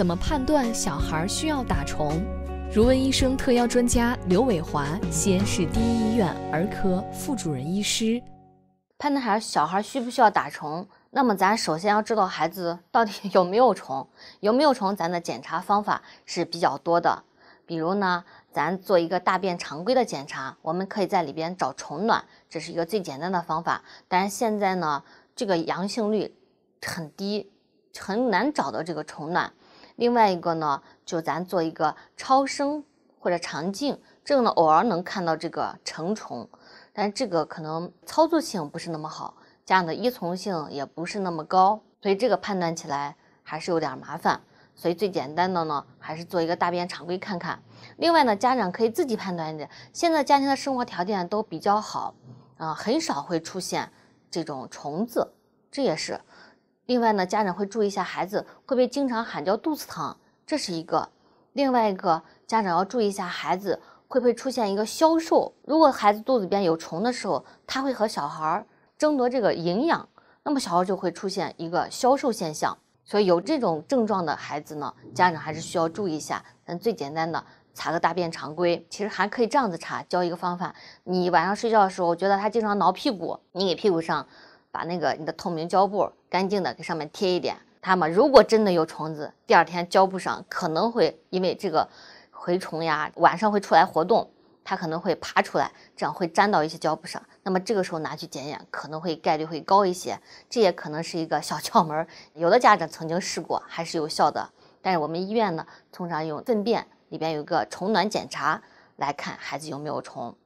怎么判断小孩需要打虫？如闻医生特邀专家刘伟华，西安市第一医院儿科副主任医师。判断孩小孩需不需要打虫，那么咱首先要知道孩子到底有没有虫，有没有虫，咱的检查方法是比较多的。比如呢，咱做一个大便常规的检查，我们可以在里边找虫卵，这是一个最简单的方法。但是现在呢，这个阳性率很低，很难找到这个虫卵。另外一个呢，就咱做一个超声或者肠镜，这个呢偶尔能看到这个成虫，但是这个可能操作性不是那么好，家长的依从性也不是那么高，所以这个判断起来还是有点麻烦。所以最简单的呢，还是做一个大便常规看看。另外呢，家长可以自己判断一点，现在家庭的生活条件都比较好啊，很少会出现这种虫子，这也是。另外呢，家长会注意一下孩子会不会经常喊叫肚子疼，这是一个；另外一个，家长要注意一下孩子会不会出现一个消瘦。如果孩子肚子边有虫的时候，他会和小孩争夺这个营养，那么小孩就会出现一个消瘦现象。所以有这种症状的孩子呢，家长还是需要注意一下。咱最简单的查个大便常规，其实还可以这样子查，教一个方法：你晚上睡觉的时候，觉得他经常挠屁股，你给屁股上。把那个你的透明胶布干净的给上面贴一点，它嘛如果真的有虫子，第二天胶布上可能会因为这个蛔虫呀晚上会出来活动，它可能会爬出来，这样会粘到一些胶布上，那么这个时候拿去检验可能会概率会高一些，这也可能是一个小窍门，有的家长曾经试过还是有效的，但是我们医院呢通常用粪便里边有个虫卵检查来看孩子有没有虫。